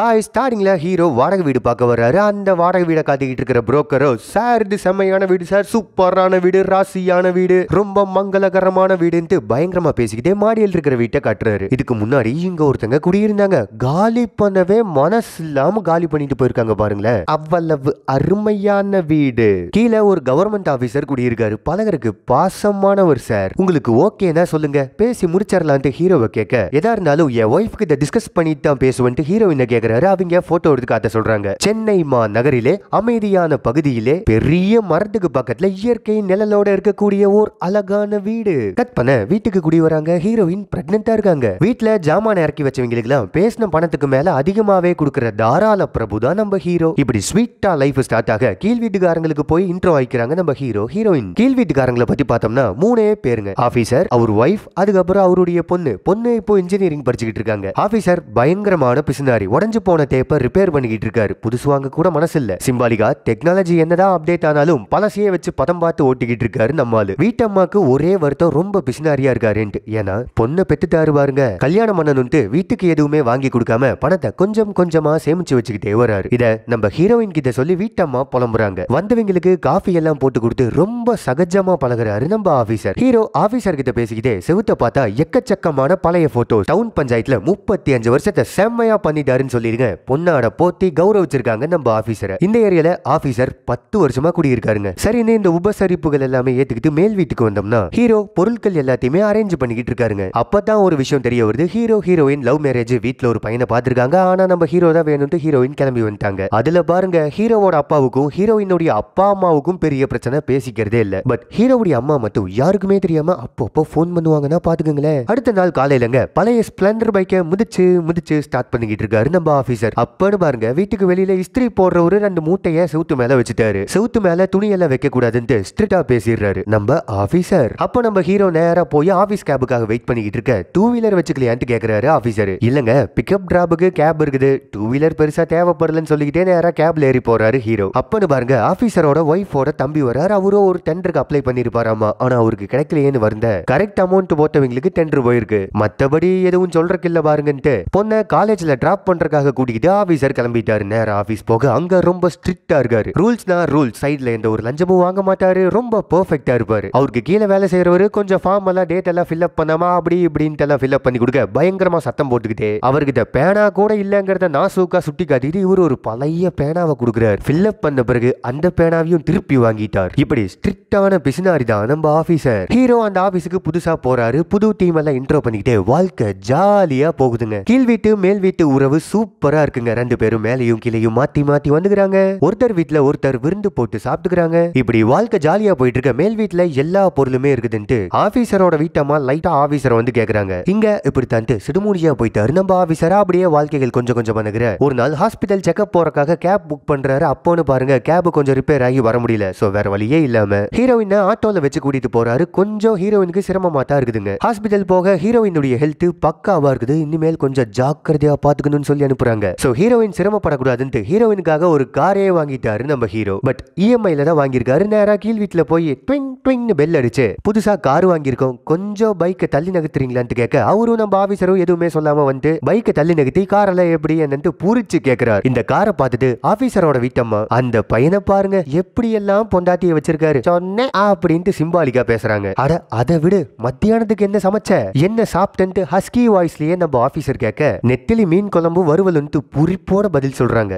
hi ஸ்டார்டிங்கில் hero வாடகை வீடு பார்க்க வர்றாரு அந்த வாடகை வீடை காத்திக்கிட்டு இருக்கிற ப்ரோக்கரோ சார் இது செம்மையான வீடு சார் சூப்பரான வீடு ராசியான வீடு ரொம்ப மங்களகரமான வீடுன்ட்டு பயங்கரமா பேசிக்கிட்டே மாடியில் இருக்கிற வீட்டை கட்டுறாரு இதுக்கு முன்னாடி இங்க ஒருத்தங்க குடியிருந்தாங்க காலி பண்ணவே மனசு இல்லாம காலி பண்ணிட்டு போயிருக்காங்க பாருங்களேன் அவ்வளவு அருமையான வீடு கீழே ஒரு கவர்மெண்ட் ஆபீசர் குடியிருக்காரு பழகருக்கு பாசமானவர் சார் உங்களுக்கு ஓகேனா சொல்லுங்க பேசி முடிச்சிடலான்ட்டு ஹீரோவை கேட்க எதா இருந்தாலும் என் ஒய்ஃப் இதை டிஸ்கஸ் பண்ணிட்டு தான் பேசுவேன்ட்டு ஹீரோயினை கேட்க பார்க்குறாரு அவங்க போட்டோ எடுத்து காட்ட சொல்றாங்க சென்னை மா நகரிலே அமைதியான பகுதியிலே பெரிய மரத்துக்கு பக்கத்துல இயற்கை நிழலோட இருக்கக்கூடிய ஓர் அழகான வீடு கட் பண்ண வீட்டுக்கு குடி வராங்க ஹீரோயின் பிரெக்னெண்டா இருக்காங்க வீட்டுல ஜாமான் இறக்கி வச்சவங்களுக்கு எல்லாம் பேசின பணத்துக்கு மேல அதிகமாவே கொடுக்குற தாராள பிரபு தான் நம்ம ஹீரோ இப்படி ஸ்வீட்டா லைஃப் ஸ்டார்ட் ஆக கீழ் வீட்டுக்காரங்களுக்கு போய் இன்ட்ரோ ஆயிக்கிறாங்க நம்ம ஹீரோ ஹீரோயின் கீழ் வீட்டுக்காரங்களை பத்தி பார்த்தோம்னா மூணே பேருங்க ஆபீசர் அவர் ஒய்ஃப் அதுக்கப்புறம் அவருடைய பொண்ணு பொண்ணு இப்போ இன்ஜினியரிங் படிச்சுக்கிட்டு இருக்காங்க ஆபீசர் பயங்கரமான பிசுனாரி உடனே உடஞ்சு போன டேப்பை ரிப்பேர் பண்ணிக்கிட்டு இருக்காரு புதுசு வாங்க கூட மனசு இல்ல சிம்பாலிகா டெக்னாலஜி என்னதான் அப்டேட் ஆனாலும் பழசையே வச்சு பதம் பார்த்து ஓட்டிக்கிட்டு இருக்காரு நம்மாலு வீட்டம்மாக்கு ஒரே வருத்தம் ரொம்ப பிசினாரியா இருக்காருன்ட்டு ஏன்னா பொண்ணை பெத்துட்டாரு பாருங்க கல்யாணம் பண்ணணும்ட்டு வீட்டுக்கு எதுவுமே வாங்கி கொடுக்காம பணத்தை கொஞ்சம் கொஞ்சமா சேமிச்சு வச்சுக்கிட்டே வராரு இத நம்ம ஹீரோயின் கிட்ட சொல்லி வீட்டம்மா புலம்புறாங்க வந்தவங்களுக்கு காஃபி எல்லாம் போட்டு கொடுத்து ரொம்ப சகஜமா பழகுறாரு நம்ம ஆபீசர் ஹீரோ ஆபீசர் கிட்ட பேசிக்கிட்டே செவுத்த பார்த்தா எக்கச்சக்கமான பழைய போட்டோ டவுன் பஞ்சாயத்துல முப்பத்தி அஞ்சு வருஷத்தை செம்மையா பண்ணிட்டாருன்னு சொல்லிருங்க பொண்ணாட போத்தி கௌரவிச்சிருக்காங்க நம்ம ஆபீசர் இந்த ஏரியால ஆபீசர் பத்து வருஷமா குடியிருக்காருங்க சரின்னு இந்த உபசரிப்புகள் எல்லாமே ஏத்துக்கிட்டு மேல் வீட்டுக்கு வந்தோம்னா ஹீரோ பொருட்கள் எல்லாத்தையுமே அரேஞ்ச் பண்ணிக்கிட்டு இருக்காருங்க அப்பதான் ஒரு விஷயம் தெரிய வருது ஹீரோ ஹீரோயின் லவ் மேரேஜ் வீட்டுல ஒரு பையனை பாத்துருக்காங்க ஆனா நம்ம ஹீரோ தான் வேணும்ட்டு ஹீரோயின் கிளம்பி வந்துட்டாங்க அதுல பாருங்க ஹீரோவோட அப்பாவுக்கும் ஹீரோயினுடைய அப்பா அம்மாவுக்கும் பெரிய பிரச்சனை பேசிக்கிறதே இல்ல பட் ஹீரோவுடைய அம்மா மட்டும் யாருக்குமே தெரியாம அப்பப்போ போன் பண்ணுவாங்கன்னா பாத்துக்கோங்களேன் அடுத்த நாள் காலையிலங்க பழைய ஸ்பிளண்டர் பைக்கை முதிச்சு முதிச்சு ஸ்டார்ட் பண்ணிக்கிட்டு இருக்காரு நம்ம ராபா ஆஃபீஸர் அப்பன்னு பாருங்க வீட்டுக்கு வெளியில இஸ்திரி போடுற ஒரு ரெண்டு மூட்டைய செவுத்து மேல வச்சுட்டாரு செவுத்து மேல எல்லாம் வைக்க கூடாதுன்னு ஸ்ட்ரிட்டா பேசிடுறாரு நம்ம ஆபீசர் அப்ப நம்ம ஹீரோ நேரா போய் ஆபீஸ் கேபுக்காக வெயிட் பண்ணிக்கிட்டு இருக்க டூ வீலர் வச்சுக்கலையான்ட்டு கேக்குறாரு ஆபீசர் இல்லங்க பிக்கப் டிராபுக்கு கேப் இருக்குது டூ வீலர் பெருசா தேவைப்படலன்னு சொல்லிக்கிட்டே நேரா கேப்ல ஏறி போறாரு ஹீரோ அப்பன்னு பாருங்க ஆபீசரோட ஒய்ஃபோட தம்பி வராரு அவரும் ஒரு டெண்டருக்கு அப்ளை பண்ணிருப்பாராமா ஆனா அவருக்கு கிடைக்கலையேன்னு வந்த கரெக்ட் அமௌண்ட் போட்டவங்களுக்கு டெண்டர் போயிருக்கு மத்தபடி எதுவும் சொல்றக்கு இல்ல பாருங்கன்ட்டு பொண்ணை காலேஜ்ல டிராப் பண்றதுக்காக ஆஃபீஸ்க்காக கூட்டிக்கிட்டு ஆஃபீஸர் கிளம்பிட்டாரு நேரம் ஆஃபீஸ் போக அங்க ரொம்ப ஸ்ட்ரிக்டா இருக்காரு ரூல்ஸ்னா ரூல்ஸ் சைட்ல எந்த ஒரு லஞ்சமும் வாங்க மாட்டாரு ரொம்ப பெர்ஃபெக்டா இருப்பாரு அவருக்கு கீழே வேலை செய்யறவரு கொஞ்சம் ஃபார்ம் எல்லாம் டேட் எல்லாம் ஃபில் அப் பண்ணாமா அப்படி இப்படின்ட்டு எல்லாம் ஃபில் அப் பண்ணி கொடுக்க பயங்கரமா சத்தம் போட்டுக்கிட்டே அவர்கிட்ட பேனா கூட இல்லைங்கிறத நாசூக்கா சுட்டி காட்டிட்டு இவர் ஒரு பழைய பேனாவை கொடுக்குறாரு ஃபில்அப் பண்ண பிறகு அந்த பேனாவையும் திருப்பி வாங்கிட்டார் இப்படி ஸ்ட்ரிக்டான பிசினாரி தான் நம்ம ஆஃபீஸர் ஹீரோ அந்த ஆஃபீஸுக்கு புதுசா போறாரு புது டீம் எல்லாம் இன்ட்ரோ பண்ணிக்கிட்டே வாழ்க்கை ஜாலியா போகுதுங்க கீழ் வீட்டு மேல் வீட்டு உறவு சூப்பர் சூப்பரா இருக்குங்க ரெண்டு பேரும் மேலையும் கீழையும் மாத்தி மாத்தி வந்துக்கிறாங்க ஒருத்தர் வீட்டுல ஒருத்தர் விருந்து போட்டு சாப்பிட்டுக்கிறாங்க இப்படி வாழ்க்கை ஜாலியா போயிட்டு இருக்க மேல் வீட்டுல எல்லா பொருளுமே இருக்குதுன்ட்டு ஆபீசரோட வீட்டமா லைட்டா ஆபீசர் வந்து கேக்குறாங்க இங்க இப்படி தான்ட்டு சிடுமூலியா போயிட்டாரு நம்ம ஆபீசரா அப்படியே வாழ்க்கைகள் கொஞ்சம் கொஞ்சம் பண்ணுகிற ஒரு நாள் ஹாஸ்பிட்டல் செக்அப் போறக்காக கேப் புக் பண்றாரு அப்போன்னு பாருங்க கேப் கொஞ்சம் ரிப்பேர் ஆகி வர முடியல சோ வேற வழியே இல்லாம ஹீரோயின் ஆட்டோல வச்சு கூட்டிட்டு போறாரு கொஞ்சம் ஹீரோயினுக்கு சிரமமா தான் இருக்குதுங்க ஹாஸ்பிட்டல் போக ஹீரோயினுடைய ஹெல்த் பக்காவா இருக்குது இனிமேல் கொஞ்சம் ஜாக்கிரதையா பாத்துக்கணும்னு சொல்லி அனுப்பு அனுப்புறாங்க ஸோ ஹீரோயின் சிரமப்படக்கூடாதுன்ட்டு ஹீரோயினுக்காக ஒரு காரே வாங்கிட்டாரு நம்ம ஹீரோ பட் இஎம்ஐல தான் வாங்கியிருக்காரு நேரா கீழ் வீட்டுல போய் ட்விங் ட்விங்னு பெல் அடிச்சு புதுசா கார் வாங்கியிருக்கோம் கொஞ்சம் பைக்கை தள்ளி நகர்த்துறீங்களான்னு கேட்க அவரும் நம்ம ஆஃபீஸரும் எதுவுமே சொல்லாம வந்து பைக்கை தள்ளி நகர்த்தி காரெல்லாம் எப்படி என்னன்னு பூரிச்சு கேட்கிறார் இந்த காரை பார்த்துட்டு ஆபீசரோட வீட்டம்மா அந்த பையனை பாருங்க எப்படி எல்லாம் பொண்டாட்டியை வச்சிருக்காரு சொன்னேன் அப்படின்ட்டு சிம்பாலிக்கா பேசுறாங்க அட அதை விடு மத்தியானத்துக்கு என்ன சமைச்ச என்ன சாப்பிட்டன்ட்டு ஹஸ்கி வாய்ஸ்லயே நம்ம ஆபீசர் கேட்க நெத்திலி மீன் குழம்பு வருவது கடவுள் வந்துட்டு புரிப்போட பதில் சொல்றாங்க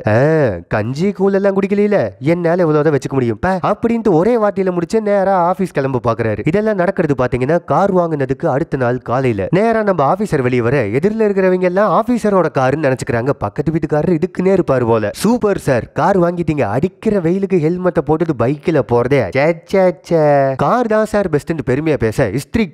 கஞ்சி கூழ் எல்லாம் குடிக்கல என்னால இவ்வளவுதான் வச்சுக்க முடியும் அப்படின்ட்டு ஒரே வார்த்தையில முடிச்சு நேரா ஆபீஸ் கிளம்ப பாக்குறாரு இதெல்லாம் நடக்கிறது பாத்தீங்கன்னா கார் வாங்கினதுக்கு அடுத்த நாள் காலையில நேரா நம்ம ஆபீசர் வெளியே வர எதிரில் இருக்கிறவங்க எல்லாம் ஆபீசரோட காருன்னு நினைச்சுக்கிறாங்க பக்கத்து வீட்டுக்காரர் இதுக்கு இருப்பாரு போல சூப்பர் சார் கார் வாங்கிட்டீங்க அடிக்கிற வெயிலுக்கு ஹெல்மெட்டை போட்டுட்டு பைக்ல போறதே கார் தான் சார் பெஸ்ட் பெருமையா பேச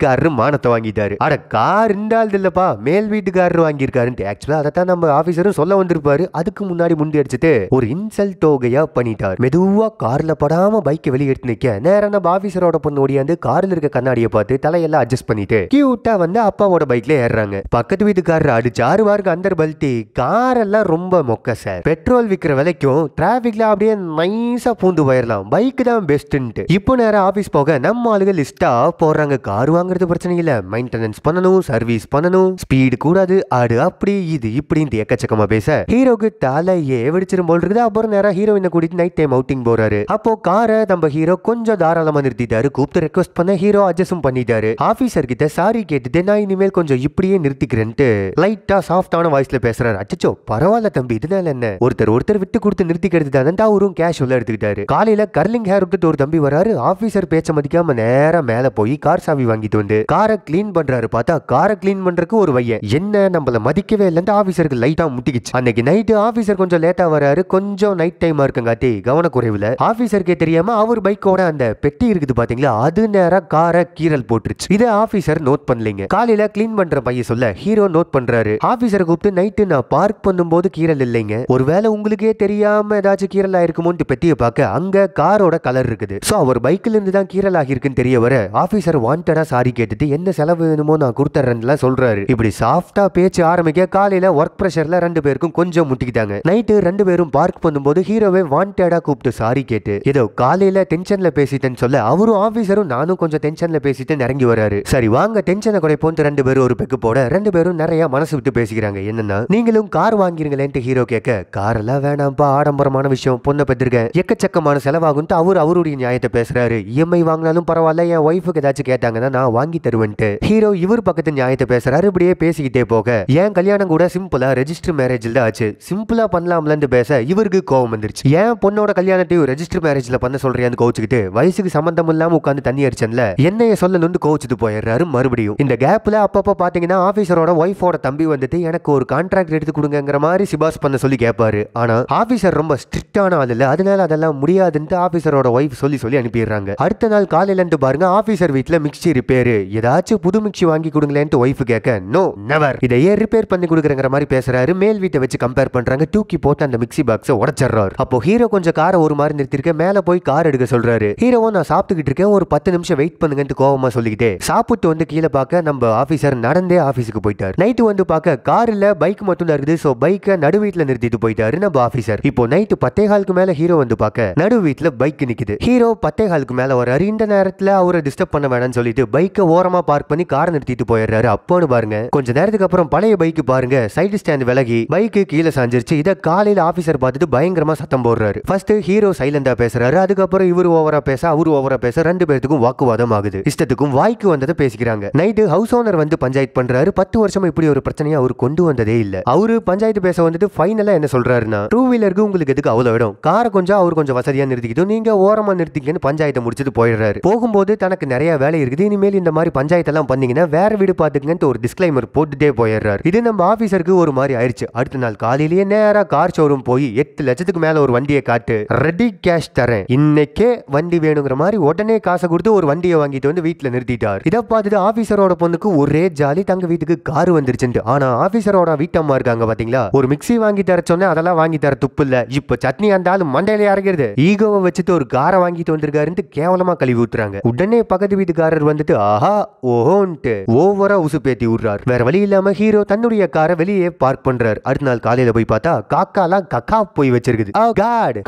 கார் மானத்தை வாங்கிட்டாரு அட கார் இருந்தால் இல்லப்பா மேல் வீட்டுக்காரர் வாங்கியிருக்காரு ஆக்சுவலா அதை தான் நம்ம ஆபீசர் ஏதோ சொல்ல வந்திருப்பாரு அதுக்கு முன்னாடி முண்டி அடிச்சுட்டு ஒரு இன்சல்ட் டோகையா பண்ணிட்டார் மெதுவா கார்ல படாம பைக் வெளியே எடுத்து நிக்க நேரம் நம்ம ஆபீசரோட பொண்ணு ஓடியாந்து கார்ல இருக்க கண்ணாடியை பார்த்து தலையெல்லாம் அட்ஜஸ்ட் பண்ணிட்டு கியூட்டா வந்து அப்பாவோட பைக்ல ஏறாங்க பக்கத்து வீட்டுக்காரர் அடிச்சு ஆறு வாருக்கு அந்த பல்ட்டி கார் எல்லாம் ரொம்ப மொக்க சார் பெட்ரோல் விற்கிற விலைக்கும் டிராபிக்ல அப்படியே நைஸா பூந்து போயிடலாம் பைக் தான் பெஸ்ட் இப்போ நேரம் ஆபீஸ் போக நம்ம ஆளுங்க லிஸ்டா போறாங்க கார் வாங்குறது பிரச்சனை இல்ல மெயின்டெனன்ஸ் பண்ணணும் சர்வீஸ் பண்ணணும் ஸ்பீடு கூடாது ஆடு அப்படி இது இப்படின்ட்டு எக்கச்சக்கம் வழக்கமா பேச ஹீரோக்கு தலையே வெடிச்சிரும் போல் இருக்குது அப்புறம் நேரம் ஹீரோயினை கூட்டிட்டு நைட் டைம் அவுட்டிங் போறாரு அப்போ காரை நம்ம ஹீரோ கொஞ்சம் தாராளமா நிறுத்திட்டாரு கூப்பிட்டு ரெக்வஸ்ட் பண்ண ஹீரோ அட்ஜஸ்டும் பண்ணிட்டாரு ஆபீசர் கிட்ட சாரி கேட்டுட்டு நான் இனிமேல் கொஞ்சம் இப்படியே நிறுத்திக்கிறேன்ட்டு லைட்டா சாஃப்டான வாய்ஸ்ல பேசுறாரு அச்சோ பரவாயில்ல தம்பி இதனால என்ன ஒருத்தர் ஒருத்தர் விட்டு கொடுத்து நிறுத்திக்கிறது தான் தாவூரும் கேஷுவலா எடுத்துக்கிட்டாரு காலையில கர்லிங் ஹேர் விட்டுட்டு ஒரு தம்பி வராரு ஆபீசர் பேச்ச மதிக்காம நேரா மேல போய் கார் சாவி வாங்கிட்டு வந்து காரை கிளீன் பண்றாரு பார்த்தா காரை கிளீன் பண்றதுக்கு ஒரு வைய என்ன நம்மள மதிக்கவே இல்லைன்னு ஆபீசருக்கு லைட்டா முட்டிக்கிச்சு அன்னைக்கு நைட்டு ஆஃபீஸர் கொஞ்சம் லேட்டா வராரு கொஞ்சம் நைட் டைமா இருக்குங்காட்டி கவனக்குறைவுல ஆஃபீஸருக்கே தெரியாம அவர் பைக்கோட அந்த பெட்டி இருக்குது பாத்தீங்களா அது நேரம் காரை கீரல் போட்டுருச்சு இதை ஆஃபீஸர் நோட் பண்ணலீங்க காலையில கிளீன் பண்ற பையன் சொல்ல ஹீரோ நோட் பண்றாரு ஆஃபீஸரை கூப்பிட்டு நைட்டு நான் பார்க் பண்ணும்போது கீரல் இல்லைங்க ஒருவேளை உங்களுக்கே தெரியாம ஏதாச்சும் கீரல் ஆயிருக்குமோன்ட்டு பெட்டியை பார்க்க அங்க காரோட கலர் இருக்குது ஸோ அவர் பைக்ல இருந்து தான் கீரல் ஆகியிருக்குன்னு தெரிய வர ஆஃபீஸர் வாண்டடா சாரி கேட்டுட்டு என்ன செலவு வேணுமோ நான் கொடுத்துறேன்லாம் சொல்றாரு இப்படி சாஃப்டா பேச்சு ஆரம்பிக்க காலையில ஒர்க் ப்ரெஷர்ல ரெண்டு பேருக்கும் கொஞ்சம் முட்டிக்கிட்டாங்க நைட்டு ரெண்டு பேரும் பார்க் பண்ணும்போது ஹீரோவை வாண்டடா கூப்பிட்டு சாரி கேட்டு ஏதோ காலையில டென்ஷன்ல பேசிட்டேன்னு சொல்ல அவரும் ஆபீசரும் நானும் கொஞ்சம் டென்ஷன்ல பேசிட்டு இறங்கி வராரு சரி வாங்க டென்ஷனை குறைப்போன்ட்டு ரெண்டு பேரும் ஒரு பெக்கு போட ரெண்டு பேரும் நிறைய மனசு விட்டு பேசிக்கிறாங்க என்னன்னா நீங்களும் கார் வாங்கிறீங்களேன்ட்டு ஹீரோ கேட்க கார் எல்லாம் வேணாம்ப்பா ஆடம்பரமான விஷயம் பொண்ணை பெற்றிருக்கேன் எக்கச்சக்கமான செலவாகும் அவர் அவருடைய நியாயத்தை பேசுறாரு இஎம்ஐ e வாங்கினாலும் பரவாயில்ல என் ஒய்ஃபுக்கு ஏதாச்சும் கேட்டாங்கன்னா நான் வாங்கி தருவேன்ட்டு ஹீரோ இவர் பக்கத்து நியாயத்தை பேசுறாரு இப்படியே பேசிக்கிட்டே போக என் கல்யாணம் கூட சிம்பிளா ரெஜிஸ்டர் மேரேஜில் தான் ஆச்சு சிம்பிளாக பண்ணலாம்லன்னு பேச இவருக்கு கோவம் வந்துருச்சு ஏன் பொண்ணோட கல்யாணத்தையும் ரெஜிஸ்டர் மேரேஜில் பண்ண சொல்றியான்னு கோவிச்சுக்கிட்டு வயசுக்கு சம்மந்தம் இல்லாமல் உட்காந்து தண்ணி அடிச்சன்ல என்னைய சொல்லணும்னு கோவிச்சுட்டு போயிடுறாரு மறுபடியும் இந்த கேப்பில் அப்பப்போ பார்த்தீங்கன்னா ஆஃபீஸரோட ஒய்ஃபோட தம்பி வந்துட்டு எனக்கு ஒரு கான்ட்ராக்ட் எடுத்து கொடுங்கிற மாதிரி சிபாஸ் பண்ண சொல்லி கேட்பாரு ஆனால் ஆஃபீஸர் ரொம்ப ஸ்ட்ரிக்டான ஆள் இல்லை அதனால அதெல்லாம் முடியாதுன்ட்டு ஆஃபீஸரோட ஒய்ஃப் சொல்லி சொல்லி அனுப்பிடுறாங்க அடுத்த நாள் காலையிலேருந்து பாருங்க ஆஃபீஸர் வீட்டில் மிக்சி ரிப்பேர் ஏதாச்சும் புது மிக்சி வாங்கி கொடுங்களேன்ட்டு ஒய்ஃப் கேட்க நோ நெவர் இதை ஏன் ரிப்பேர் பண்ணி கொடுக்குறங்கிற மாதிரி பேசுறாரு மே மேல் வீட்டை வச்சு கம்பேர் பண்றாங்க தூக்கி போட்டு அந்த மிக்சி பாக்ஸ் உடச்சிடுறாரு அப்போ ஹீரோ கொஞ்சம் காரை ஒரு மாதிரி நிறுத்திருக்க மேல போய் கார் எடுக்க சொல்றாரு ஹீரோவும் நான் சாப்பிட்டுக்கிட்டு இருக்கேன் ஒரு பத்து நிமிஷம் வெயிட் பண்ணுங்கன்னு கோபமா சொல்லிக்கிட்டே சாப்பிட்டு வந்து கீழே பார்க்க நம்ம ஆபீசர் நடந்தே ஆபீஸுக்கு போயிட்டார் நைட்டு வந்து பார்க்க கார் இல்ல பைக் மட்டும் தான் இருக்குது சோ பைக்கை நடு வீட்டுல நிறுத்திட்டு போயிட்டாரு நம்ம ஆஃபீஸர் இப்போ நைட்டு பத்தே காலுக்கு மேல ஹீரோ வந்து பார்க்க நடு வீட்டுல பைக் நிக்குது ஹீரோ பத்தே காலுக்கு மேல வராரு இந்த நேரத்துல அவரை டிஸ்டர்ப் பண்ண வேணாம்னு சொல்லிட்டு பைக்கை ஓரமா பார்க் பண்ணி கார் நிறுத்திட்டு போயிடுறாரு அப்போன்னு பாருங்க கொஞ்ச நேரத்துக்கு அப்புறம் பழைய பைக் பாருங்க சைடு ஸ்டாண்ட் விலகி பைக்கு கீழே சாஞ்சிருச்சு இத காலையில ஆஃபீஸர் பார்த்துட்டு பயங்கரமா சத்தம் போடுறாரு ஃபர்ஸ்ட் ஹீரோ சைலண்டா பேசுறாரு அதுக்கப்புறம் இவர் ஓவரா பேச அவரு ஓவரா பேச ரெண்டு பேருக்கும் வாக்குவாதம் ஆகுது இஷ்டத்துக்கும் வாய்க்கு வந்ததை பேசிக்கிறாங்க நைட்டு ஹவுஸ் ஓனர் வந்து பஞ்சாயத்து பண்றாரு பத்து வருஷம் இப்படி ஒரு பிரச்சனையை அவர் கொண்டு வந்ததே இல்ல அவரு பஞ்சாயத்து பேச வந்துட்டு ஃபைனலா என்ன சொல்றாருன்னா டூ வீலருக்கு உங்களுக்கு எதுக்கு அவ்வளவு இடம் காரை கொஞ்சம் அவர் கொஞ்சம் வசதியா நிறுத்திக்கிட்டும் நீங்க ஓரமா நிறுத்திங்கன்னு பஞ்சாயத்தை முடிச்சுட்டு போயிடுறாரு போகும்போது தனக்கு நிறைய வேலை இருக்குது இனிமேல் இந்த மாதிரி பஞ்சாயத்தெல்லாம் பண்ணீங்கன்னா வேற வீடு பாத்துக்கங்கன்னு ஒரு டிஸ்கிளைமர் போட்டுட்டே போயிடுறாரு இது நம்ம ஆபீசருக்கு ஒரு மாதிரி ஆயிடுச்சு அடுத்த நாள் காலையிலேயே நேரா கார் ஷோரூம் போய் எட்டு லட்சத்துக்கு மேல ஒரு வண்டியை காட்டு ரெடி கேஷ் தரேன் இன்னைக்கே வண்டி வேணுங்கிற மாதிரி உடனே காசை கொடுத்து ஒரு வண்டியை வாங்கிட்டு வந்து வீட்டுல நிறுத்திட்டார் இதை பார்த்துட்டு ஆபீசரோட பொண்ணுக்கு ஒரே ஜாலி தங்க வீட்டுக்கு கார் வந்துருச்சு ஆனா ஆபீசரோட வீட்டம்மா இருக்காங்க பாத்தீங்களா ஒரு மிக்சி வாங்கி தர சொன்னேன் அதெல்லாம் வாங்கி தர துப்பு இல்ல இப்ப சட்னி அந்தாலும் மண்டையில இறங்குறது ஈகோவை வச்சுட்டு ஒரு காரை வாங்கிட்டு வந்திருக்காருன்னு கேவலமா கழுவி ஊத்துறாங்க உடனே பக்கத்து வீட்டுக்காரர் வந்துட்டு ஆஹா ஓஹோன்ட்டு ஓவரா உசு பேத்தி வேற வழி இல்லாம ஹீரோ தன்னுடைய காரை வெளியே பார்க் பண்றாரு சொல்றார் அடுத்த நாள் காலையில போய் பார்த்தா காக்காலாம் கக்கா போய் வச்சிருக்குது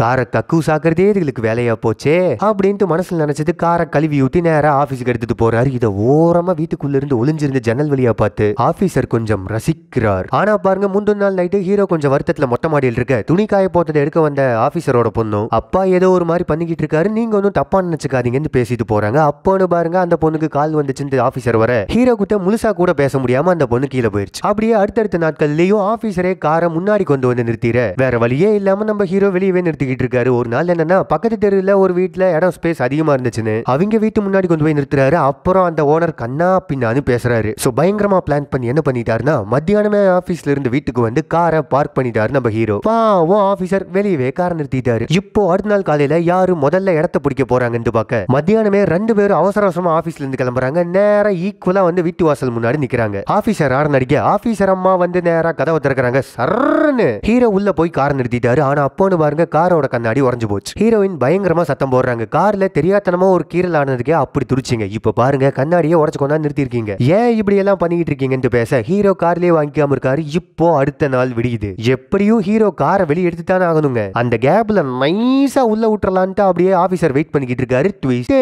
கார கக்கு சாக்குறதே இதுகளுக்கு வேலையா போச்சே அப்படின்ட்டு மனசுல நினைச்சது காரை கழுவி ஊட்டி நேரம் ஆபீஸ்க்கு எடுத்துட்டு போறாரு இதை ஓரமா வீட்டுக்குள்ள இருந்து ஒளிஞ்சிருந்த ஜன்னல் வழியா பார்த்து ஆபீசர் கொஞ்சம் ரசிக்கிறார் ஆனா பாருங்க முந்தொரு நாள் நைட்டு ஹீரோ கொஞ்சம் வருத்தத்துல மொட்டை மாடியில் இருக்க துணி காய போட்டதை எடுக்க வந்த ஆபீசரோட பொண்ணும் அப்பா ஏதோ ஒரு மாதிரி பண்ணிக்கிட்டு இருக்காரு நீங்க ஒன்றும் தப்பா நினைச்சுக்காதீங்கன்னு பேசிட்டு போறாங்க அப்போனு பாருங்க அந்த பொண்ணுக்கு கால் வந்துச்சு ஆபீசர் வர ஹீரோ கிட்ட முழுசா கூட பேச முடியாம அந்த பொண்ணு கீழே போயிருச்சு அப்படியே அடுத்தடுத்த நாட்கள்லயும் ஆபீசர் ஆபீசரே காரை முன்னாடி கொண்டு வந்து நிறுத்திற வேற வழியே இல்லாம நம்ம ஹீரோ வெளியவே நிறுத்திக்கிட்டு இருக்காரு ஒரு நாள் என்னன்னா பக்கத்து தெருவில் ஒரு வீட்டுல இடம் ஸ்பேஸ் அதிகமா இருந்துச்சுன்னு அவங்க வீட்டு முன்னாடி கொண்டு போய் நிறுத்துறாரு அப்புறம் அந்த ஓனர் கண்ணா பின்னான்னு பேசுறாரு சோ பயங்கரமா பிளான் பண்ணி என்ன பண்ணிட்டாருன்னா மத்தியானமே ஆபீஸ்ல இருந்து வீட்டுக்கு வந்து காரை பார்க் பண்ணிட்டாரு நம்ம ஹீரோ பாவோ ஆபீசர் வெளியவே காரை நிறுத்திட்டாரு இப்போ அடுத்த நாள் காலையில யாரு முதல்ல இடத்த பிடிக்க போறாங்கன்னு பாக்க மத்தியானமே ரெண்டு பேரும் அவசர அவசரமா ஆபீஸ்ல இருந்து கிளம்புறாங்க நேரம் ஈக்குவலா வந்து வீட்டு வாசல் முன்னாடி நிக்கிறாங்க ஆபீசர் ஆட நடிக்க ஆபீசர் அம்மா வந்து நேரா கதவை திறக்க பாக்குறாங்க சர்ன்னு ஹீரோ உள்ள போய் கார் நிறுத்திட்டாரு ஆனா அப்போன்னு பாருங்க காரோட கண்ணாடி உடஞ்சு போச்சு ஹீரோயின் பயங்கரமா சத்தம் போடுறாங்க கார்ல தெரியாதனமா ஒரு கீரல் ஆனதுக்கே அப்படி துடிச்சிங்க இப்ப பாருங்க கண்ணாடியே உடச்சு கொண்டா நிறுத்திருக்கீங்க ஏன் இப்படி எல்லாம் பண்ணிக்கிட்டு இருக்கீங்கன்னு பேச ஹீரோ கார்லயே வாங்கிக்காம இருக்காரு இப்போ அடுத்த நாள் விடியுது எப்படியும் ஹீரோ காரை வெளியே எடுத்துட்டானே ஆகணுங்க அந்த கேப்ல நைஸா உள்ள விட்டுறலான்ட்டு அப்படியே ஆபீசர் வெயிட் பண்ணிக்கிட்டு இருக்காரு ட்விஸ்ட்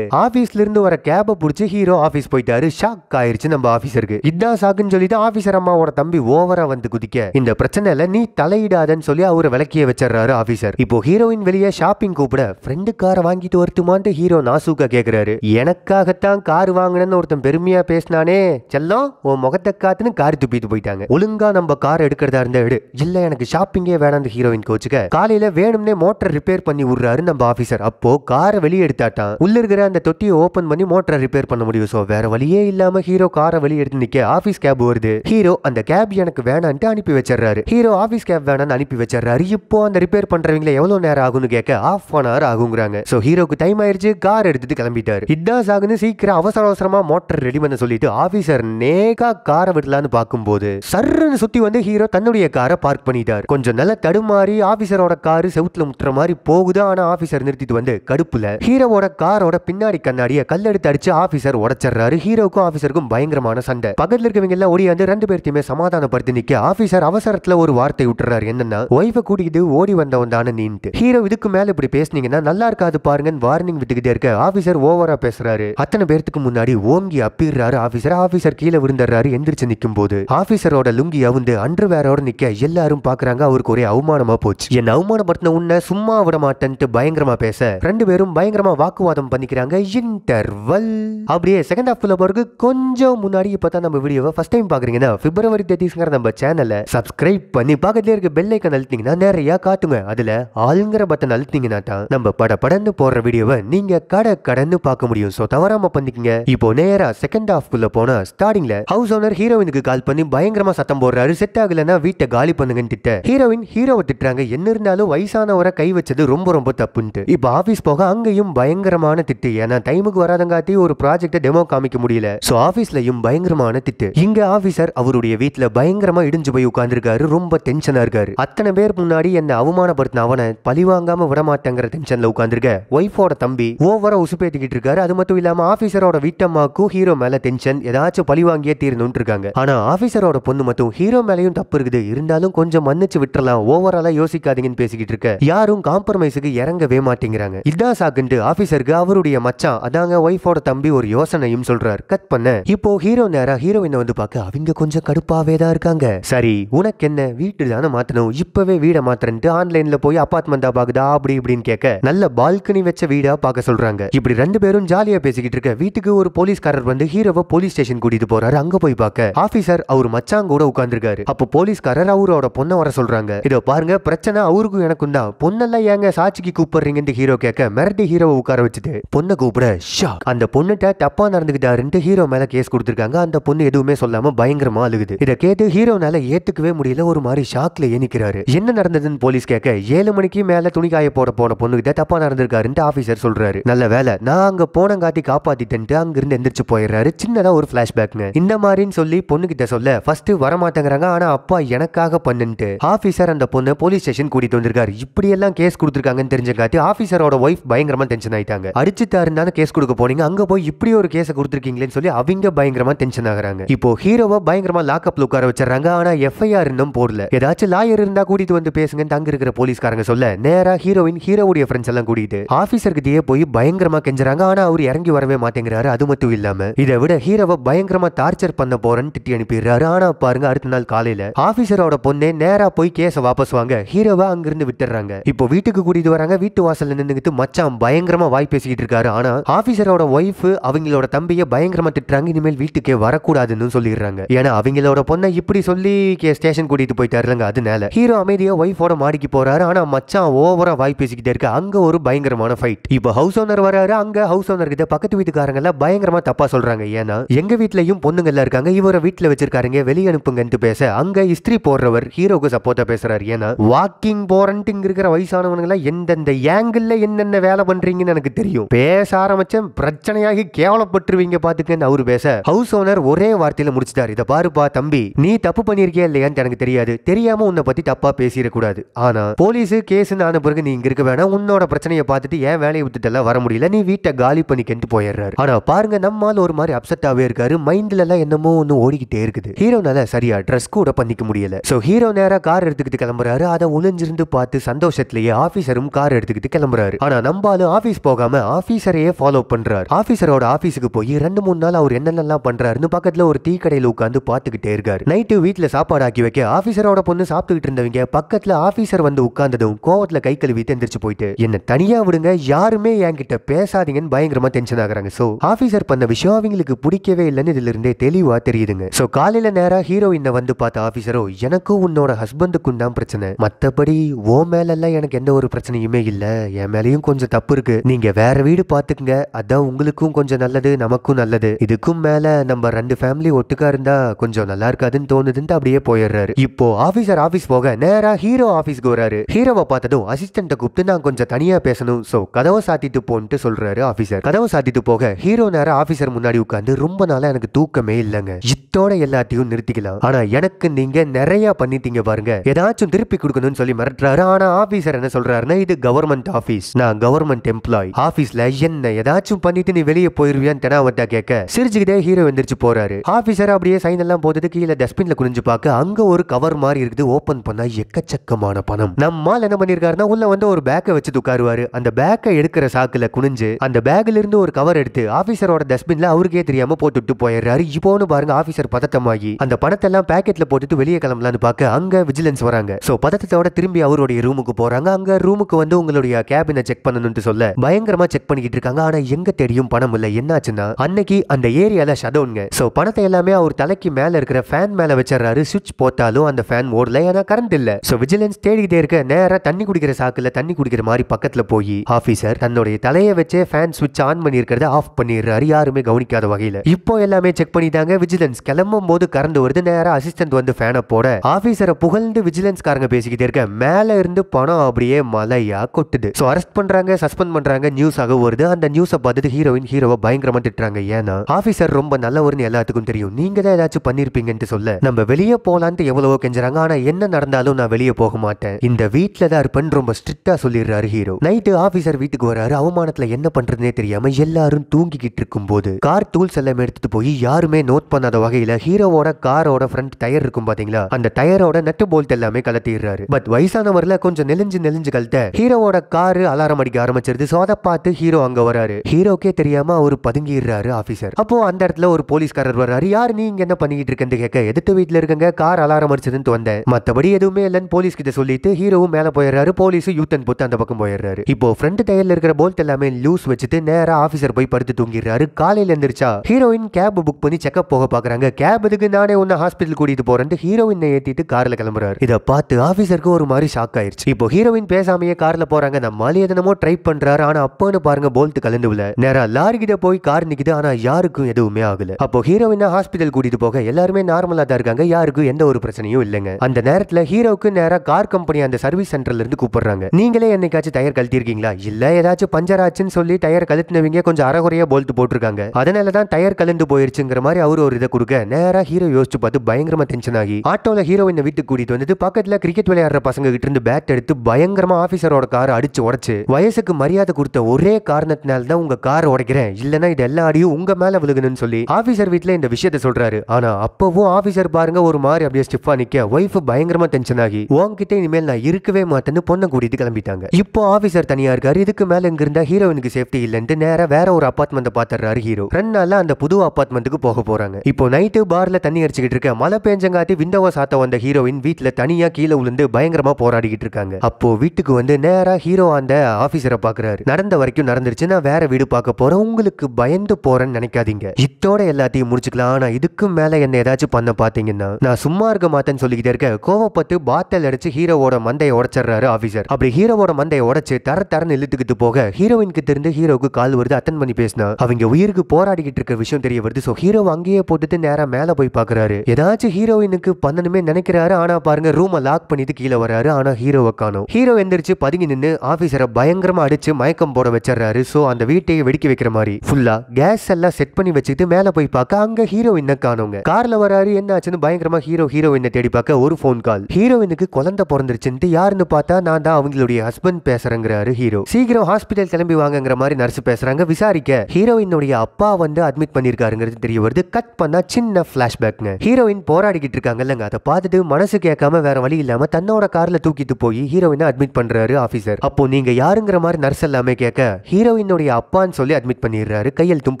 ஆபீஸ்ல இருந்து வர கேப புடிச்சு ஹீரோ ஆபீஸ் போயிட்டாரு ஷாக் ஆயிருச்சு நம்ம ஆபீசருக்கு இதான் சாக்குன்னு சொல்லிட்டு ஆபீசர் அம்மாவோட தம்பி ஓவரா வந்து குதிக்க இந்த பிரச்சனைல நீ தலையிடாதன்னு சொல்லி அவரு விளக்கிய வச்சிடறாரு ஆபீசர் இப்போ ஹீரோயின் வெளியே ஷாப்பிங் கூப்பிட ஃப்ரெண்டு கார் வாங்கிட்டு வருத்துமான்னு ஹீரோ நாசுகா கேக்குறாரு எனக்காகத்தான் கார் வாங்கினு ஒருத்தன் பெருமையா பேசினானே செல்லம் உன் முகத்தை காத்துன்னு கார் துப்பிட்டு போயிட்டாங்க ஒழுங்கா நம்ம கார் எடுக்கிறதா இருந்த எடு இல்ல எனக்கு ஷாப்பிங்கே வேணாம் ஹீரோயின் கோச்சுக்க காலையில வேணும்னே மோட்டர் ரிப்பேர் பண்ணி விடுறாரு நம்ம ஆபீசர் அப்போ காரை வெளியே எடுத்தாட்டான் உள்ள இருக்கிற அந்த தொட்டியை ஓபன் பண்ணி மோட்டரை ரிப்பேர் பண்ண முடியும் சோ வேற வழியே இல்லாம ஹீரோ காரை வெளியே எடுத்து நிக்க ஆபீஸ் கேப் வருது ஹீரோ அந்த கேப் எனக்கு வேணான்ட்டு அனுப்பி அனுப்பி வச்சிடறாரு ஹீரோ ஆஃபீஸ் கேப் வேணான்னு அனுப்பி வச்சிடறாரு இப்போ அந்த ரிப்பேர் பண்றவங்கள எவ்வளவு நேரம் ஆகும்னு கேட்க ஆஃப் ஒன் ஹவர் ஆகுங்கிறாங்க ஹீரோக்கு டைம் ஆயிடுச்சு கார் எடுத்துட்டு கிளம்பிட்டாரு இட்டாஸ் சாகுன்னு சீக்கிரம் அவசர அவசரமா மோட்டர் ரெடி பண்ண சொல்லிட்டு ஆஃபீஸர் நேகா காரை விடலான்னு பார்க்கும்போது சர்ன்னு சுத்தி வந்து ஹீரோ தன்னுடைய காரை பார்க் பண்ணிட்டாரு கொஞ்சம் நல்ல தடுமாறி ஆஃபீஸரோட காரு செவுத்துல முற்ற மாதிரி போகுது ஆனா ஆஃபீஸர் நிறுத்திட்டு வந்து கடுப்புல ஹீரோவோட காரோட பின்னாடி கண்ணாடியை கல்லெடுத்து அடிச்சு ஆஃபீஸர் உடச்சிடுறாரு ஹீரோக்கும் ஆஃபீஸருக்கும் பயங்கரமான சண்டை பக்கத்துல இருக்கவங்க எல்லாம் ஓடியாந்து ரெண்டு பேர்த்தையுமே சமாதானப்படுத்தி நிக்க ஆஃபீஸர் இயக்குனர் அவசரத்துல ஒரு வார்த்தை விட்டுறாரு என்னன்னா ஒய்ஃபை கூட்டிக்கிட்டு ஓடி வந்தவன் தானே நீன்ட்டு ஹீரோ இதுக்கு மேல இப்படி பேசுனீங்கன்னா நல்லா இருக்காது பாருங்கன்னு வார்னிங் விட்டுக்கிட்டே இருக்க ஆபீசர் ஓவரா பேசுறாரு அத்தனை பேர்த்துக்கு முன்னாடி ஓங்கி அப்பிடுறாரு ஆபீசர் ஆபீசர் கீழே விழுந்துறாரு எந்திரிச்சு நிற்கும் போது ஆபீசரோட லுங்கி அவுந்து அன்று வேறோட நிக்க எல்லாரும் பாக்குறாங்க அவருக்கு ஒரே அவமானமா போச்சு என் அவமானப்படுத்தின உன்னை சும்மா விட மாட்டேன்ட்டு பயங்கரமா பேச ரெண்டு பேரும் பயங்கரமா வாக்குவாதம் பண்ணிக்கிறாங்க இன்டர்வல் அப்படியே செகண்ட் ஹாஃப்ல பிறகு கொஞ்சம் முன்னாடி இப்பதான் நம்ம வீடியோவை ஃபர்ஸ்ட் டைம் பாக்குறீங்கன்னா பிப்ரவரி தேர்ட்டிஸ்ங்கிற நம்ம சேனலை சப்ஸ்கிரைப் பண்ணி பக்கத்துல இருக்க பெல் ஐக்கன் அழுத்திங்கன்னா நிறைய காட்டுங்க அதுல ஆளுங்கிற பட்டன் அழுத்திங்கன்னா தான் நம்ம பட படன்னு போடுற வீடியோவை நீங்க கடை கடன்னு பார்க்க முடியும் ஸோ தவறாம பண்ணிக்கங்க இப்போ நேரா செகண்ட் ஹாஃப் குள்ள போனா ஸ்டார்டிங்ல ஹவுஸ் ஓனர் ஹீரோயினுக்கு கால் பண்ணி பயங்கரமா சத்தம் போடுறாரு செட் ஆகலன்னா வீட்டை காலி பண்ணுங்கன்னு திட்ட ஹீரோயின் ஹீரோவை திட்டுறாங்க என்ன இருந்தாலும் வயசானவரை கை வச்சது ரொம்ப ரொம்ப தப்புன்ட்டு இப்போ ஆஃபீஸ் போக அங்கேயும் பயங்கரமான திட்டு ஏன்னா டைமுக்கு வராதங்காட்டி ஒரு ப்ராஜெக்டை டெமோ காமிக்க முடியல ஸோ ஆபீஸ்லயும் பயங்கரமான திட்டு இங்க ஆஃபீஸர் அவருடைய வீட்டுல பயங்கரமா இடிஞ்சு போய் உட்கார் உட்காந்துருக்காரு ரொம்ப டென்ஷனா இருக்காரு அத்தனை பேர் முன்னாடி என்னை அவமானப்படுத்தின அவனை பழிவாங்காம விடமாட்டேங்கிற டென்ஷன்ல உட்காந்துருக்க ஒய்ஃபோட தம்பி ஓவரா உசுப்பேத்திக்கிட்டு இருக்காரு அது மட்டும் இல்லாம ஆஃபீஸரோட வீட்டம்மாக்கும் ஹீரோ மேல டென்ஷன் ஏதாச்சும் பழிவாங்கியே தீரணும்னு இருக்காங்க ஆனா ஆஃபீஸரோட பொண்ணு மட்டும் ஹீரோ மேலையும் தப்பு இருக்குது இருந்தாலும் கொஞ்சம் மன்னிச்சு விட்டுறலாம் ஓவரால யோசிக்காதீங்கன்னு பேசிக்கிட்டு இருக்க யாரும் காம்ப்ரமைஸுக்கு இறங்கவே மாட்டேங்கிறாங்க இதான் சாக்குண்டு ஆபீசருக்கு அவருடைய மச்சான் அதாங்க ஒய்ஃபோட தம்பி ஒரு யோசனையும் சொல்றாரு கட் பண்ண இப்போ ஹீரோ நேரா ஹீரோயினை வந்து பார்க்க அவங்க கொஞ்சம் கடுப்பாவே தான் இருக்காங்க சரி உனக்கு என்ன வீட்டு தானே மாத்தணும் இப்பவே வீடை மாற்றுறன்ட்டு ஆன்லைன்ல போய் அப்பார்ட்மெண்ட்டாக பார்க்குதா அப்படி இப்படின்னு கேட்க நல்ல பால்கனி வச்ச வீடா பார்க்க சொல்றாங்க இப்படி ரெண்டு பேரும் ஜாலியா பேசிக்கிட்டு இருக்க வீட்டுக்கு ஒரு போலீஸ்காரர் வந்து ஹீரோவை போலீஸ் ஸ்டேஷன் கூட்டிட்டு போறாரு அங்க போய் பார்க்க ஆபீசர் அவர் மச்சாங்க கூட உட்கார்ந்துருக்காரு அப்போ போலீஸ்காரர் அவரோட பொண்ணை வர சொல்றாங்க இதோ பாருங்க பிரச்சனை அவருக்கும் எனக்கும் தான் பொண்ணெல்லாம் ஏங்க சாட்சிக்கு கூப்பிடுறீங்கன்னு ஹீரோ கேட்க மிரட்டி ஹீரோவை உட்கார வச்சுட்டு பொண்ணை கூப்பிட ஷா அந்த பொண்ணுகிட்ட தப்பா நடந்துகிட்டாருன்ட்டு ஹீரோ மேல கேஸ் கொடுத்துருக்காங்க அந்த பொண்ணு எதுவுமே சொல்லாம பயங்கரமா அழுகுது இதை கேட்டு ஹீரோனால ஏத்துக்க தாங்கிக்கவே முடியல ஒரு மாதிரி ஷாக்ல ஏனிக்கிறாரு என்ன நடந்ததுன்னு போலீஸ் கேட்க ஏழு மணிக்கு மேல துணி காய போட போன பொண்ணுகிட்ட தப்பா நடந்திருக்காருன்ட்டு ஆபீசர் சொல்றாரு நல்ல வேலை நான் அங்க போனங்காட்டி காப்பாத்திட்டேன்ட்டு அங்கிருந்து எந்திரிச்சு போயிடுறாரு சின்னதா ஒரு பிளாஷ்பேக்னு இந்த மாதிரின்னு சொல்லி பொண்ணுகிட்ட சொல்ல ஃபர்ஸ்ட் வரமாட்டேங்கிறாங்க ஆனா அப்பா எனக்காக பண்ணுன்ட்டு ஆபீசர் அந்த பொண்ணு போலீஸ் ஸ்டேஷன் கூட்டிட்டு வந்திருக்காரு இப்படியெல்லாம் கேஸ் கொடுத்துருக்காங்கன்னு காத்தி ஆபீசரோட ஒய்ஃப் பயங்கரமா டென்ஷன் ஆயிட்டாங்க அடிச்சுட்டாருந்தானு கேஸ் கொடுக்க போனீங்க அங்க போய் இப்படி ஒரு கேஸ் கொடுத்துருக்கீங்களேன்னு சொல்லி அவங்க பயங்கரமா டென்ஷன் ஆகுறாங்க இப்போ ஹீரோவை பயங்கரமா லாக்அப்ல உட்கார வச்சிடறாங்க ஆனா எஃப் எஃப்ஐஆர் இன்னும் போடல ஏதாச்சும் லாயர் இருந்தா கூட்டிட்டு வந்து பேசுங்கன்னு தங்க இருக்கிற போலீஸ்காரங்க சொல்ல நேரா ஹீரோயின் ஹீரோவுடைய ஃப்ரெண்ட்ஸ் எல்லாம் கூட்டிட்டு ஆபீசர்கிட்டயே போய் பயங்கரமா கெஞ்சுறாங்க ஆனா அவர் இறங்கி வரவே மாட்டேங்கிறாரு அது மட்டும் இல்லாம இதை விட ஹீரோவை பயங்கரமா டார்ச்சர் பண்ண போறேன்னு திட்டி அனுப்பிடுறாரு ஆனா பாருங்க அடுத்த நாள் காலையில ஆபீசரோட பொண்ணே நேரா போய் கேஸ வாபஸ் வாங்க ஹீரோவா அங்கிருந்து விட்டுறாங்க இப்போ வீட்டுக்கு கூட்டிட்டு வராங்க வீட்டு வாசல்ல நின்னுகிட்டு மச்சான் பயங்கரமா வாய் பேசிக்கிட்டு இருக்காரு ஆனா ஆபீசரோட ஒய்ஃப் அவங்களோட தம்பியை பயங்கரமா திட்டுறாங்க இனிமேல் வீட்டுக்கே வரக்கூடாதுன்னு சொல்லிடுறாங்க ஏன்னா அவங்களோட பொண்ணை இப்படி சொல்லி கேஸ் மாடியை ஸ்டேஷன் கூட்டிட்டு போயிட்டாருங்க அதனால ஹீரோ அமைதியா ஒய்ஃபோட மாடிக்கு போறாரு ஆனா மச்சான் ஓவரா வாய் பேசிக்கிட்டே இருக்கு அங்க ஒரு பயங்கரமான ஃபைட் இப்போ ஹவுஸ் ஓனர் வராரு அங்க ஹவுஸ் ஓனர் கிட்ட பக்கத்து வீட்டுக்காரங்க எல்லாம் பயங்கரமா தப்பா சொல்றாங்க ஏன்னா எங்க வீட்லயும் பொண்ணுங்க எல்லாம் இருக்காங்க இவரை வீட்டுல வச்சிருக்காருங்க வெளியே அனுப்புங்கன்ட்டு பேச அங்க இஸ்திரி போடுறவர் ஹீரோக்கு சப்போர்ட்டா பேசுறாரு ஏன்னா வாக்கிங் போறன்ட்டு இங்க இருக்கிற வயசானவங்க எல்லாம் எந்தெந்த ஏங்கிள் என்னென்ன வேலை பண்றீங்கன்னு எனக்கு தெரியும் பேச ஆரம்பிச்சேன் பிரச்சனையாகி கேவலப்பட்டுருவீங்க பாத்துக்கன்னு அவர் பேச ஹவுஸ் ஓனர் ஒரே வார்த்தையில முடிச்சிட்டாரு இதை பாருப்பா தம்பி நீ தப்பு பண்ணிருக்கியா இல்லையா இல்லையான்னு எனக்கு தெரியாது தெரியாம உன்னை பத்தி தப்பா பேசிடக்கூடாது ஆனா போலீஸ் கேஸ் ஆன பிறகு நீ இங்க இருக்க வேணாம் உன்னோட பிரச்சனையை பார்த்துட்டு ஏன் வேலையை விட்டுட்டு எல்லாம் வர முடியல நீ வீட்டை காலி பண்ணி கெண்டு போயிடுறாரு ஆனா பாருங்க நம்மால் ஒரு மாதிரி அப்செட்டாவே இருக்காரு மைண்ட்ல எல்லாம் என்னமோ ஒன்னு ஓடிக்கிட்டே இருக்குது ஹீரோனால சரியா ட்ரெஸ் கூட பண்ணிக்க முடியல ஸோ ஹீரோ நேரா கார் எடுத்துக்கிட்டு கிளம்புறாரு அதை ஒளிஞ்சிருந்து பார்த்து சந்தோஷத்திலேயே ஆபீசரும் கார் எடுத்துக்கிட்டு கிளம்புறாரு ஆனா நம்மாலும் ஆபீஸ் போகாம ஆபீசரையே ஃபாலோ பண்றாரு ஆபீசரோட ஆபீஸுக்கு போய் ரெண்டு மூணு நாள் அவர் என்னென்னலாம் பண்றாருன்னு பக்கத்துல ஒரு தீ கடையில் உட்காந்து பாத்துக்கிட்டே இருக்காரு நைட்டு வீட்டுல சாப்பாடு ஆக்கி வைக்க ஆஃபீஸரோட பொண்ணு சாப்பிட்டுக்கிட்டு இருந்தவங்க பக்கத்துல ஆஃபீஸர் வந்து உட்கார்ந்ததும் கோவத்துல கை கழுவி தெரிஞ்சு போயிட்டு என்ன தனியா விடுங்க யாருமே என்கிட்ட பேசாதீங்கன்னு பயங்கரமா டென்ஷன் ஆகுறாங்க ஸோ ஆஃபீஸர் பண்ண விஷயம் அவங்களுக்கு பிடிக்கவே இல்லைன்னு இதுல இருந்தே தெளிவா தெரியுதுங்க சோ காலையில நேரம் ஹீரோயின் வந்து பார்த்த ஆஃபீஸரோ எனக்கும் உன்னோட ஹஸ்பண்டுக்கும் தான் பிரச்சனை மத்தபடி ஓ மேலெல்லாம் எனக்கு எந்த ஒரு பிரச்சனையுமே இல்ல என் மேலையும் கொஞ்சம் தப்பு இருக்கு நீங்க வேற வீடு பார்த்துக்குங்க அதான் உங்களுக்கும் கொஞ்சம் நல்லது நமக்கும் நல்லது இதுக்கும் மேல நம்ம ரெண்டு ஃபேமிலி ஒட்டுக்கா இருந்தா கொஞ்சம் நல்லா இருக்காதுன்னு தோணுதுன்னு அப்படியே போயிடும் போயிடுறாரு இப்போ ஆபீசர் ஆபீஸ் போக நேரா ஹீரோ ஆபீஸ்க்கு வராரு ஹீரோவை பார்த்ததும் அசிஸ்டன்ட கூப்பிட்டு நான் கொஞ்சம் தனியா பேசணும் சோ கதவை சாத்திட்டு போன்ட்டு சொல்றாரு ஆபீசர் கதவை சாத்திட்டு போக ஹீரோ நேரம் ஆபீசர் முன்னாடி உட்காந்து ரொம்ப நாளா எனக்கு தூக்கமே இல்லைங்க இத்தோட எல்லாத்தையும் நிறுத்திக்கலாம் ஆனா எனக்கு நீங்க நிறைய பண்ணிட்டீங்க பாருங்க ஏதாச்சும் திருப்பி கொடுக்கணும்னு சொல்லி மிரட்டுறாரு ஆனா ஆபீசர் என்ன சொல்றாருன்னா இது கவர்மெண்ட் ஆபீஸ் நான் கவர்மெண்ட் எம்ப்ளாய் ஆபீஸ்ல என்ன ஏதாச்சும் பண்ணிட்டு நீ வெளியே போயிருவியான்னு தெனாவட்டா கேட்க சிரிச்சுக்கிட்டே ஹீரோ எந்திரிச்சு போறாரு ஆபீசர் அப்படியே சைன் எல்லாம் போட்டது கீழே டஸ்ட்பின்ல குனிஞ்சு பார்க்க அங்க அங்கே ஒரு கவர் மாதிரி இருக்குது ஓப்பன் பண்ணால் எக்கச்சக்கமான பணம் நம்மால் என்ன பண்ணியிருக்காருன்னா உள்ள வந்து ஒரு பேக்கை வச்சு உட்காருவாரு அந்த பேக்கை எடுக்கிற சாக்கில் குனிஞ்சு அந்த பேக்ல இருந்து ஒரு கவர் எடுத்து ஆஃபீஸரோட டஸ்ட்பின்ல அவருக்கே தெரியாம போட்டுட்டு போயிடுறாரு இப்போன்னு பாருங்க ஆஃபீஸர் பதட்டமாகி அந்த பணத்தை எல்லாம் பேக்கெட்ல போட்டுட்டு வெளியே கிளம்பலான்னு பார்க்க அங்க விஜிலன்ஸ் வராங்க சோ பதத்தோட திரும்பி அவருடைய ரூமுக்கு போறாங்க அங்க ரூமுக்கு வந்து உங்களுடைய கேபினை செக் பண்ணணும்னு சொல்ல பயங்கரமா செக் பண்ணிக்கிட்டு இருக்காங்க ஆனா எங்க தெரியும் பணம் இல்லை என்னாச்சுன்னா அன்னைக்கு அந்த ஏரியால ஷடவுன்ங்க சோ பணத்தை எல்லாமே அவர் தலைக்கு மேல இருக்கிற ஃபேன் மேல வச்சிடறாரு சுவிட்ச் போட்டாலும் அந்த ஃபேன் ஓடல ஏன்னா கரண்ட் இல்ல சோ விஜிலன்ஸ் தேடிக்கிட்டே இருக்க நேரா தண்ணி குடிக்கிற சாக்குல தண்ணி குடிக்கிற மாதிரி பக்கத்துல போய் ஆபீசர் தன்னுடைய தலையை வச்சே ஃபேன் சுவிட்ச் ஆன் பண்ணிருக்கிறத ஆஃப் பண்ணிடுறாரு யாருமே கவனிக்காத வகையில இப்போ எல்லாமே செக் பண்ணிட்டாங்க விஜிலன்ஸ் கிளம்பும் போது கரண்ட் வருது நேரா அசிஸ்டன்ட் வந்து ஃபேனை போட ஆபீசரை புகழ்ந்து விஜிலன்ஸ்காரங்க பேசிக்கிட்டே இருக்க மேல இருந்து பணம் அப்படியே மலையா கொட்டுது சோ அரெஸ்ட் பண்றாங்க சஸ்பெண்ட் பண்றாங்க நியூஸ் ஆக வருது அந்த நியூஸ பார்த்துட்டு ஹீரோயின் ஹீரோவை பயங்கரமா திட்டுறாங்க ஏன்னா ஆபீசர் ரொம்ப நல்லவர்னு எல்லாத்துக்கும் தெரியும் நீங்க தான் ஏதாச்சும் பண்ணிருப்பீங்கன்னு சொல்ல நம்ம வெளியே போலாம் விஜயகாந்த் எவ்வளவோ கெஞ்சுறாங்க ஆனா என்ன நடந்தாலும் நான் வெளியே போக மாட்டேன் இந்த வீட்டுல தான் இருப்பேன்னு ரொம்ப ஸ்ட்ரிக்டா சொல்லிடுறாரு ஹீரோ நைட்டு ஆபீசர் வீட்டுக்கு வராரு அவமானத்துல என்ன பண்றதுனே தெரியாம எல்லாரும் தூங்கிக்கிட்டு இருக்கும் போது கார் டூல்ஸ் எல்லாம் எடுத்துட்டு போய் யாருமே நோட் பண்ணாத வகையில ஹீரோவோட காரோட ஃப்ரண்ட் டயர் இருக்கும் பாத்தீங்களா அந்த டயரோட நட்டு போல்ட் எல்லாமே கலத்திடுறாரு பட் வயசானவர்ல கொஞ்சம் நெலிஞ்சு நெலிஞ்சு கலத்த ஹீரோவோட காரு அலாரம் அடிக்க ஆரம்பிச்சிருது சோ அதை பார்த்து ஹீரோ அங்க வராரு ஹீரோக்கே தெரியாம அவர் பதுங்கிடுறாரு ஆபீசர் அப்போ அந்த இடத்துல ஒரு போலீஸ்காரர் வராரு யார் நீ இங்க என்ன பண்ணிக்கிட்டு இருக்கேன்னு கேட்க எதிர்த்து வீட்டுல இருக்கங்க கார் அலாரம் அடிச்சதுன்னு தோந்த மத்தபடி எதுவுமே இல்லைன்னு போலீஸ் கிட்ட சொல்லிட்டு ஹீரோவும் மேல போயிடுறாரு போலீஸும் யூத்தன் போட்டு அந்த பக்கம் போயிடுறாரு இப்போ ஃப்ரண்ட் டயர்ல இருக்கிற போல்ட் எல்லாமே லூஸ் வச்சுட்டு நேரா ஆபீசர் போய் படுத்து தூங்கிடுறாரு காலையில எந்திரிச்சா ஹீரோயின் கேப் புக் பண்ணி செக்அப் போக பாக்குறாங்க கேப் இதுக்கு நானே உன்ன ஹாஸ்பிட்டல் கூட்டிட்டு போறேன் ஹீரோயினை ஏத்திட்டு கார்ல கிளம்புறாரு இதை பார்த்து ஆபீசருக்கு ஒரு மாதிரி ஷாக் ஆயிடுச்சு இப்போ ஹீரோயின் பேசாமையே கார்ல போறாங்க நம்ம எதனமோ ட்ரை பண்றாரு ஆனா அப்பன்னு பாருங்க போல்ட் கலந்து விழ நேரா லாரி கிட்ட போய் கார் நிக்குது ஆனா யாருக்கும் எதுவுமே ஆகல அப்போ ஹீரோயின் ஹாஸ்பிட்டல் கூட்டிட்டு போக எல்லாருமே நார்மலா தான் இருக்காங்க யாருக்கும் எந்த ஒரு பிரச்சனையும் இல்லைங்க அந்த நேரத்துல ஹீரோக்கு நேரம் கார் கம்பெனி அந்த சர்வீஸ் சென்டர்ல இருந்து கூப்பிடுறாங்க நீங்களே என்னைக்காச்சும் டயர் கழுத்திருக்கீங்களா இல்ல ஏதாச்சும் பஞ்சர் ஆச்சுன்னு சொல்லி டயர் கழுத்துனவங்க கொஞ்சம் அறகுறையா போல்ட் போட்டிருக்காங்க அதனால தான் டயர் கலந்து போயிருச்சுங்கிற மாதிரி அவரு ஒரு இதை கொடுக்க நேராக ஹீரோ யோசிச்சு பார்த்து பயங்கரமா டென்ஷன் ஆகி ஆட்டோல இந்த வீட்டுக்கு கூட்டிட்டு வந்து பக்கத்துல கிரிக்கெட் விளையாடுற பசங்க கிட்ட இருந்து பேட் எடுத்து பயங்கரமா ஆபீசரோட கார் அடிச்சு உடச்சு வயசுக்கு மரியாதை கொடுத்த ஒரே காரணத்தினால தான் உங்க கார் உடைக்கிறேன் இல்லனா இது எல்லா அடியும் உங்க மேல விழுகணும்னு சொல்லி ஆபீசர் வீட்டுல இந்த விஷயத்த சொல்றாரு ஆனா அப்பவும் ஆபீசர் பாருங்க ஒரு மாதிரி அப்படியே ஸ்டிஃபா நிக்க ஒய்ஃப் பயங்கரமா டென்ஷன் ஆகி உங்ககிட்ட இனிமேல் நான் இருக்கவே மாட்டேன்னு பொண்ணை கூட்டிட்டு கிளம்பிட்டாங்க இப்போ ஆஃபீஸர் தனியா இருக்காரு இதுக்கு மேல இங்க இருந்தா ஹீரோயினுக்கு சேஃப்டி இல்லைன்னு நேரா வேற ஒரு அப்பார்ட்மெண்ட் பாத்துறாரு ஹீரோ ரெண்டு நாள்ல அந்த புது அப்பார்ட்மெண்ட்டுக்கு போக போறாங்க இப்போ நைட்டு பார்ல தண்ணி அடிச்சுக்கிட்டு இருக்க மழை பேஞ்சங்காத்தி விண்டோவை சாத்த வந்த ஹீரோயின் வீட்டுல தனியா கீழே விழுந்து பயங்கரமா போராடிக்கிட்டு இருக்காங்க அப்போ வீட்டுக்கு வந்து நேரா ஹீரோ அந்த ஆபீசரை பாக்குறாரு நடந்த வரைக்கும் நடந்துருச்சு நான் வேற வீடு பார்க்க போறேன் உங்களுக்கு பயந்து போறேன்னு நினைக்காதீங்க இத்தோட எல்லாத்தையும் முடிச்சுக்கலாம் ஆனா இதுக்கும் மேல என்ன ஏதாச்சும் பண்ண பாத்தீங்கன்னா நான் சும்மா துன்மார்க்கமாத்தன் சொல்லிக்கிட்டே இருக்க கோவப்பட்டு பாத்தல் அடிச்சு ஹீரோவோட மந்தையை உடச்சிடுறாரு ஆஃபீஸர் அப்படி ஹீரோவோட மந்தையை உடச்சு தர தரன்னு இழுத்துக்கிட்டு போக ஹீரோயின்க்கு தெரிந்து ஹீரோக்கு கால் வருது அத்தன் பண்ணி பேசினா அவங்க உயிருக்கு போராடிக்கிட்டு இருக்க விஷயம் தெரிய வருது ஸோ ஹீரோ அங்கேயே போட்டுட்டு நேராக மேல போய் பாக்குறாரு ஏதாச்சும் ஹீரோயினுக்கு பண்ணணுமே நினைக்கிறாரு ஆனா பாருங்க ரூம லாக் பண்ணிட்டு கீழே வராரு ஆனா ஹீரோவை காணும் ஹீரோ எந்திரிச்சு பதுங்கி நின்னு ஆஃபீஸரை பயங்கரமா அடிச்சு மயக்கம் போட வச்சிடறாரு ஸோ அந்த வீட்டையே வெடிக்க வைக்கிற மாதிரி ஃபுல்லா கேஸ் எல்லாம் செட் பண்ணி வச்சுக்கிட்டு மேல போய் பார்க்க அங்கே ஹீரோயினை காணுங்க கார்ல வராரு என்ன ஆச்சுன்னு பயங்கரமா ஹீரோ ஹீரோயினை தேடி பார்க்க ஒரு போன் கால் ஹீரோயினுக்கு குழந்தை பிறந்துருச்சுன்ட்டு யாருன்னு பார்த்தா நான் தான் அவங்களுடைய ஹஸ்பண்ட் பேசுறேங்கிறாரு ஹீரோ சீக்கிரம் ஹாஸ்பிட்டல் கிளம்பி வாங்கங்கிற மாதிரி நர்ஸ் பேசுறாங்க விசாரிக்க ஹீரோயினுடைய அப்பா வந்து அட்மிட் பண்ணிருக்காருங்கிறது தெரிய வருது கட் பண்ணா சின்ன பிளாஷ்பேக்னு ஹீரோயின் போராடிக்கிட்டு இருக்காங்க இருக்காங்கல்லங்க அதை பார்த்துட்டு மனசு கேட்காம வேற வழி இல்லாம தன்னோட கார்ல தூக்கிட்டு போய் ஹீரோயினை அட்மிட் பண்றாரு ஆபீசர் அப்போ நீங்க யாருங்கிற மாதிரி நர்ஸ் எல்லாமே கேட்க ஹீரோயினுடைய அப்பான்னு சொல்லி அட்மிட் பண்ணிடுறாரு கையெழுத்தும்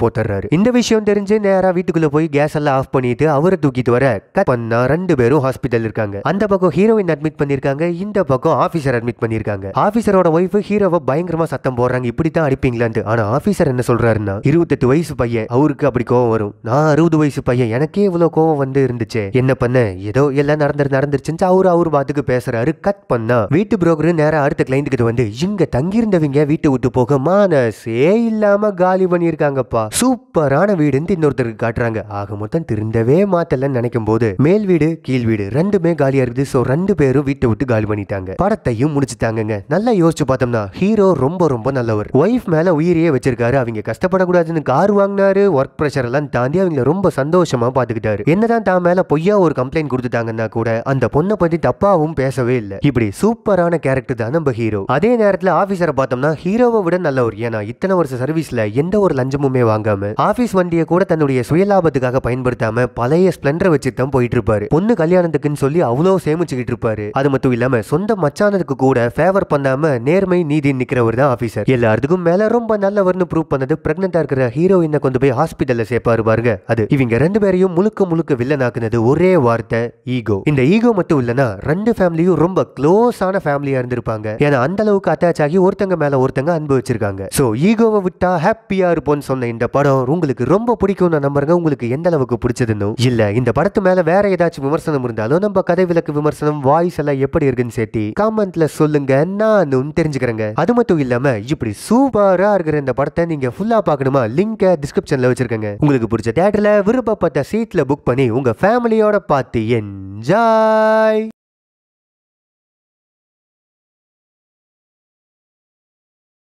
போட்டுறாரு இந்த விஷயம் தெரிஞ்சு நேரா வீட்டுக்குள்ள போய் கேஸ் எல்லாம் ஆஃப் பண்ணிட்டு அவரை தூக்கிட்டு வர கட் பண்ணா ரெண்டு பேரும் ஹாஸ்பிட்டல் இருக்காங்க அந்த பக்கம் ஹீரோயின் அட்மிட் பண்ணிருக்காங்க இந்த பக்கம் ஆபீசர் அட்மிட் பண்ணிருக்காங்க ஆபீசரோட ஒய்ஃப் ஹீரோவை பயங்கரமா சத்தம் போடுறாங்க இப்படித்தான் அடிப்பீங்களான்னு ஆனா ஆபீசர் என்ன சொல்றாருன்னா இருபத்தெட்டு வயசு பையன் அவருக்கு அப்படி கோவம் வரும் நான் அறுபது வயசு பையன் எனக்கே இவ்வளவு கோவம் வந்து இருந்துச்சு என்ன பண்ண ஏதோ எல்லாம் நடந்து நடந்துருச்சு அவரு அவர் பாத்துக்கு பேசுறாரு கட் பண்ணா வீட்டு புரோக்கர் நேரம் அடுத்த கிளைண்ட் கிட்ட வந்து இங்க தங்கியிருந்தவங்க வீட்டை விட்டு போக மானசே இல்லாம காலி பண்ணியிருக்காங்கப்பா சூப்பரான வீடு இன்னொருத்தருக்கு காட்டுறாங்க ஆக மொத்தம் திருந்தவே மாத்தலன்னு நினைக்கும் போது மேல் வீடு கீழ் வீடு ரெண்டுமே காலியா இருக்குது ஸோ ரெண்டு பேரும் வீட்டை விட்டு காலி பண்ணிட்டாங்க படத்தையும் முடிச்சுட்டாங்க நல்லா யோசிச்சு பார்த்தோம்னா ஹீரோ ரொம்ப ரொம்ப நல்லவர் ஒய்ஃப் மேல உயிரியே வச்சிருக்காரு அவங்க கஷ்டப்படக்கூடாதுன்னு கார் வாங்கினாரு ஒர்க் ப்ரெஷர் எல்லாம் தாண்டி அவங்க ரொம்ப சந்தோஷமா பாத்துக்கிட்டாரு என்னதான் தான் மேல பொய்யா ஒரு கம்ப்ளைண்ட் கொடுத்துட்டாங்கன்னா கூட அந்த பொண்ணை பத்தி தப்பாவும் பேசவே இல்லை இப்படி சூப்பரான கேரக்டர் தான் நம்ம ஹீரோ அதே நேரத்துல ஆஃபீஸரை பார்த்தோம்னா ஹீரோவை விட நல்லவர் ஏன்னா இத்தனை வருஷம் சர்வீஸ்ல எந்த ஒரு லஞ்சமுமே வாங்காம ஆஃபீஸ் வண்டியை கூட தன்னுடைய சுயலாபத்துக்காக பயன்படுத்தாம பழைய ஸ்பிளண்டர் வச்சு தான் போயிட்டு இருப்பாரு பொண்ணு கல்யாணத்துக்குன்னு சொல்லி அவ்வளோ சேமிச்சுக்கிட்டு இருப்பாரு அது மட்டும் இல்லாம சொந்த மச்சானதுக்கு கூட ஃபேவர் பண்ணாம நேர்மை நீதி நிக்கிறவர் தான் ஆபீசர் எல்லாத்துக்கும் மேல ரொம்ப நல்லவர்னு ப்ரூவ் பண்ணது பிரெக்னெண்டா இருக்கிற ஹீரோயினை கொண்டு போய் ஹாஸ்பிட்டல்ல சேர்ப்பாரு பாருங்க அது இவங்க ரெண்டு பேரையும் முழுக்க முழுக்க வில்லனாக்குனது ஒரே வார்த்தை ஈகோ இந்த ஈகோ மட்டும் இல்லனா ரெண்டு ஃபேமிலியும் ரொம்ப க்ளோஸான ஃபேமிலியா இருந்திருப்பாங்க ஏன்னா அந்த அளவுக்கு அட்டாச் ஆகி ஒருத்தங்க மேல ஒருத்தங்க அனுபவிச்சிருக்காங்க சோ ஈகோவை விட்டா ஹாப்பியா இருப்போம்னு சொன்ன இந்த படம் உங்களுக்கு ரொம்ப பிடிக்கும் நான் உங்களுக்கு எந்த அளவுக்கு பிடிச்சதுன்னு இல்ல இந்த படத்து மேல வேற ஏதாச்சும் விமர்சனம் இருந்தாலும் நம்ம கதை விளக்கு விமர்சனம் வாய்ஸ் எல்லாம் எப்படி இருக்குன்னு சேர்த்தி காமெண்ட்ல சொல்லுங்க நானும் தெரிஞ்சுக்கிறேங்க அது மட்டும் இல்லாம இப்படி சூப்பரா இருக்கிற இந்த படத்தை நீங்க ஃபுல்லா பார்க்கணுமா லிங்க டிஸ்கிரிப்ஷன்ல வச்சிருக்கேங்க உங்களுக்கு பிடிச்ச தேட்டர்ல விருப்பப்பட்ட சீட்ல புக் பண்ணி உங்க ஃபேமிலியோட பார்த்து என்ஜாய்